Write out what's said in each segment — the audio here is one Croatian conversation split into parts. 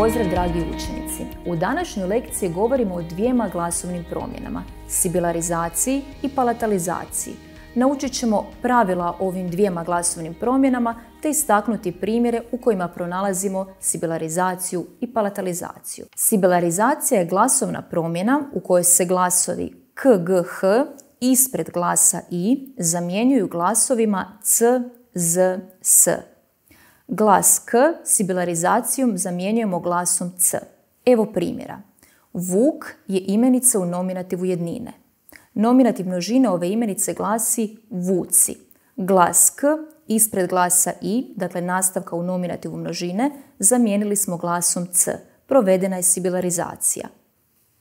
Pozdrav dragi učenici! U današnjoj lekciji govorimo o dvijema glasovnim promjenama, sibilarizaciji i palatalizaciji. Naučit ćemo pravila ovim dvijema glasovnim promjenama te istaknuti primjere u kojima pronalazimo sibilarizaciju i palatalizaciju. Sibilarizacija je glasovna promjena u kojoj se glasovi H ispred glasa i zamjenjuju glasovima c, z, s. Glas k sibilarizacijom zamjenjujemo glasom c. Evo primjera. Vuk je imenica u nominativu jednine. Nominativ množine ove imenice glasi vuci. Glas k ispred glasa i, dakle nastavka u nominativu množine, zamijenili smo glasom c. Provedena je sibilarizacija.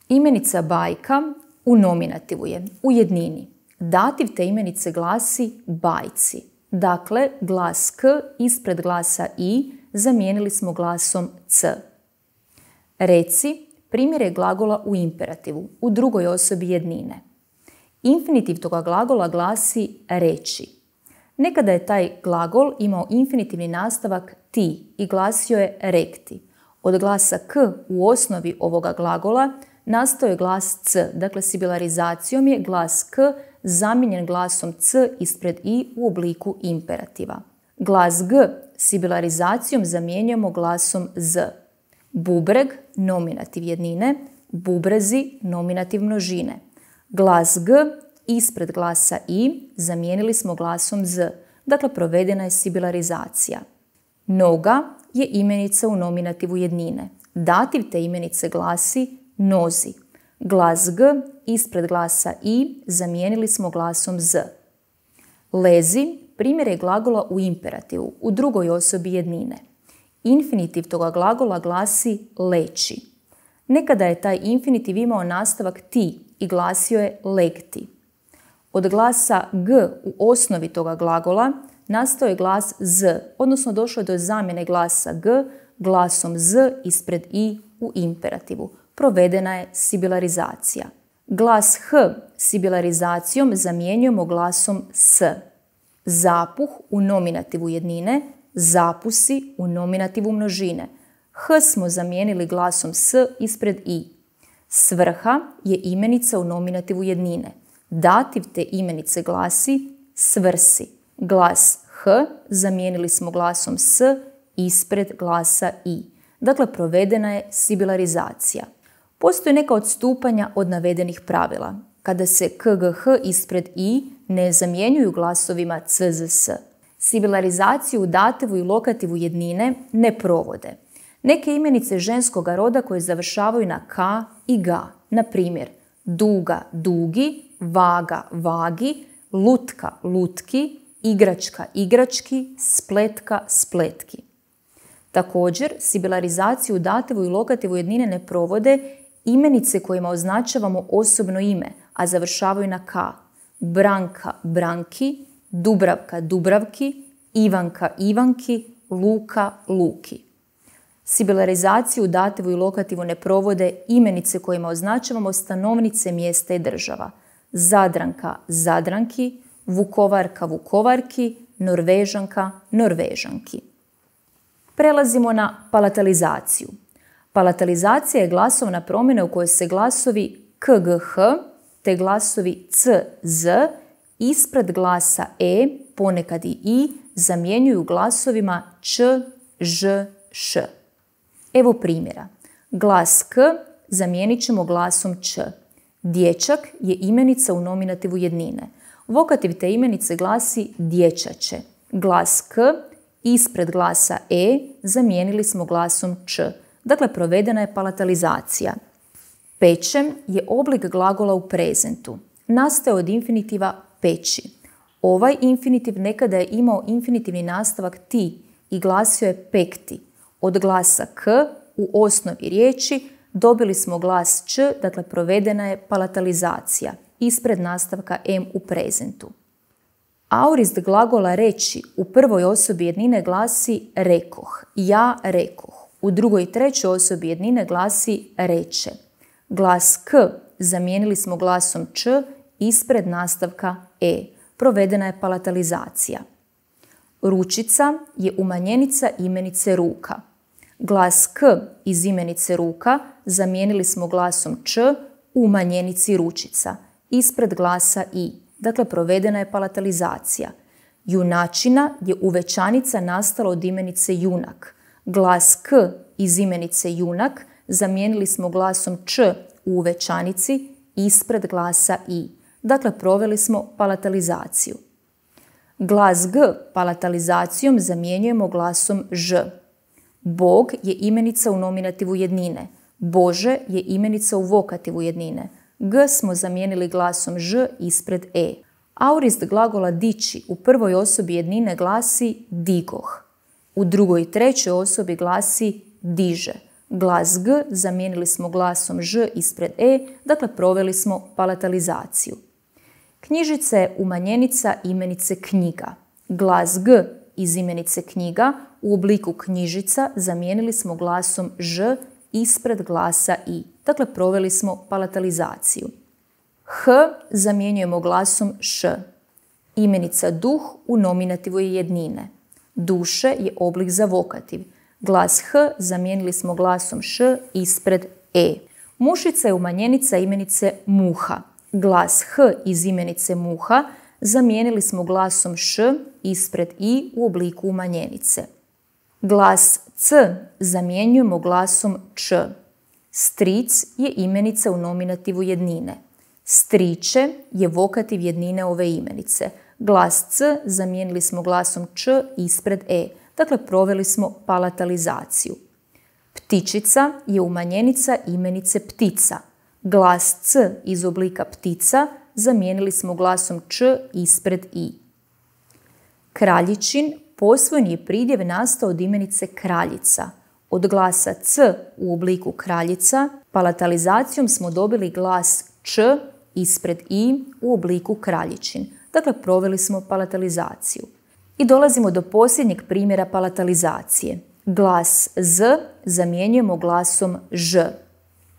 Imenica bajka u nominativu je, u jednini. Dativ te imenice glasi bajci. Dakle, glas k ispred glasa i zamijenili smo glasom c. Reci primjer je glagola u imperativu, u drugoj osobi jednine. Infinitiv toga glagola glasi reći. Nekada je taj glagol imao infinitivni nastavak ti i glasio je rekti. Od glasa k u osnovi ovoga glagola nastao je glas C, dakle sibilarizacijom je glas K zamijenjen glasom C ispred I u obliku imperativa. Glas G sibilarizacijom zamjenjujemo glasom Z. Bubreg, nominativ jednine, bubrezi, nominativ množine. Glas G ispred glasa I zamijenili smo glasom Z, dakle provedena je sibilarizacija. Noga je imenica u nominativu jednine. Dativ te imenice glasi nozi. Glas G ispred glasa I zamijenili smo glasom Z. Lezi primjer je glagola u imperativu, u drugoj osobi jednine. Infinitiv toga glagola glasi leći. Nekada je taj infinitiv imao nastavak ti i glasio je legti. Od glasa g u osnovi toga glagola nastao je glas z, odnosno došlo je do zamjene glasa g glasom z ispred i u imperativu provedena je sibilarizacija. Glas H sibilarizacijom zamjenjujemo glasom S. Zapuh u nominativu jednine, zapusi u nominativu množine. H smo zamijenili glasom S ispred I. Svrha je imenica u nominativu jednine. Dativ te imenice glasi svrsi. Glas H zamijenili smo glasom S ispred glasa I. Dakle, provedena je sibilarizacija. Postoje neka odstupanja od navedenih pravila, kada se KGH ispred I ne zamjenjuju glasovima CZS. Sibilarizaciju u dativu i lokativu jednine ne provode. Neke imenice ženskoga roda koje završavaju na K i G, na primjer duga, dugi, vaga, vagi, lutka, lutki, igračka, igrački, spletka, spletki. Također, sibilarizaciju u dativu i lokativu jednine ne provode Imenice kojima označavamo osobno ime, a završavaju na K. Branka, Branki, Dubravka, Dubravki, Ivanka, Ivanki, Luka, Luki. Sibilarizaciju dativu i lokativu ne provode imenice kojima označavamo stanovnice mjesta i država. Zadranka, Zadranki, Vukovarka, Vukovarki, Norvežanka, Norvežanki. Prelazimo na palatalizaciju. Palatalizacija je glasovna promjena u kojoj se glasovi KGH te glasovi CZ ispred glasa E, ponekad i I, zamjenjuju glasovima Č, Ž, Š. Evo primjera. Glas K zamijenit ćemo glasom Č. Dječak je imenica u nominativu jednine. Vokativ te imenice glasi dječače. Glas K ispred glasa E zamijenili smo glasom Č. Dakle, provedena je palatalizacija. Pečem je oblik glagola u prezentu. Nastao od infinitiva peći. Ovaj infinitiv nekada je imao infinitivni nastavak ti i glasio je pekti. Od glasa k u osnovi riječi dobili smo glas č, dakle provedena je palatalizacija ispred nastavka m u prezentu. Aurist glagola reći u prvoj osobi jednine glasi rekoh, ja rekoh u drugoj i trećoj osobi jednine glasi reče. Glas k zamijenili smo glasom č ispred nastavka e. Provedena je palatalizacija. Ručica je umanjenica imenice ruka. Glas k iz imenice ruka zamijenili smo glasom č u manjenici ručica ispred glasa i. Dakle, provedena je palatalizacija. Junačina je uvećanica nastala od imenice junak. Glas k iz imenice junak zamijenili smo glasom č u uvećanici ispred glasa i. Dakle, proveli smo palatalizaciju. Glas g palatalizacijom zamjenjujemo glasom ž. Bog je imenica u nominativu jednine. Bože je imenica u vokativu jednine. G smo zamijenili glasom ž ispred e. Aurist glagola dići u prvoj osobi jednine glasi digoh. U drugoj i trećoj osobi glasi diže. Glas G zamijenili smo glasom Ž ispred E, dakle proveli smo palatalizaciju. Knjižica je umanjenica imenice knjiga. Glas G iz imenice knjiga u obliku knjižica zamijenili smo glasom Ž ispred glasa I. Dakle, proveli smo palatalizaciju. H zamjenjujemo glasom Š. Imenica duh u nominativu je jednine. Duše je oblik za vokativ. Glas H zamijenili smo glasom Š ispred E. Mušica je umanjenica imenice muha. Glas H iz imenice muha zamijenili smo glasom Š ispred I u obliku umanjenice. Glas C zamjenjujemo glasom Č. Stric je imenica u nominativu jednine. Striče je vokativ jednine ove imenice – Glas C zamijenili smo glasom Č ispred E, dakle proveli smo palatalizaciju. Ptičica je umanjenica imenice ptica. Glas C iz oblika ptica zamijenili smo glasom Č ispred I. Kraljičin posvojni je pridjev nastao od imenice kraljica. Od glasa C u obliku kraljica palatalizacijom smo dobili glas Č ispred I u obliku kraljičin. Dakle, proveli smo palatalizaciju. I dolazimo do posljednjeg primjera palatalizacije. Glas z zamjenjujemo glasom ž.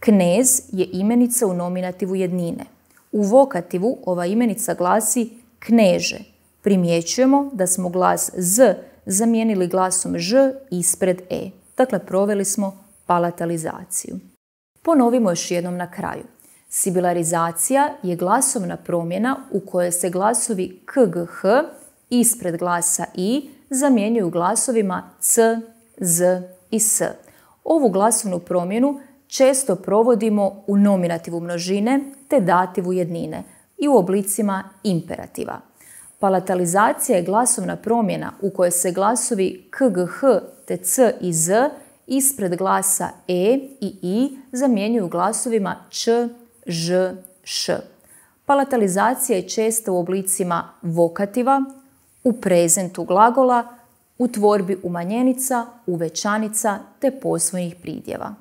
Knez je imenica u nominativu jednine. U vokativu ova imenica glasi kneže. Primjećujemo da smo glas z zamijenili glasom ž ispred e. Dakle, proveli smo palatalizaciju. Ponovimo još jednom na kraju. Sibilarizacija je glasovna promjena u kojoj se glasovi KGH ispred glasa I zamjenjuju glasovima C, Z i S. Ovu glasovnu promjenu često provodimo u nominativu množine te dativu jednine i u oblicima imperativa. Palatalizacija je glasovna promjena u kojoj se glasovi KGH te C i Z ispred glasa E i I zamjenjuju glasovima Č, ž, š. Palatalizacija je česta u oblicima vokativa, u prezentu glagola, u tvorbi umanjenica, uvećanica te posvojnih pridjeva.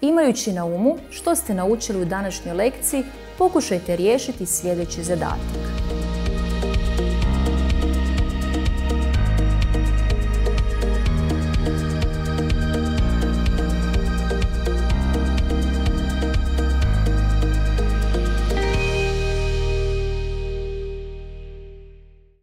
Imajući na umu što ste naučili u današnjoj lekciji, pokušajte riješiti sljedeći zadatak.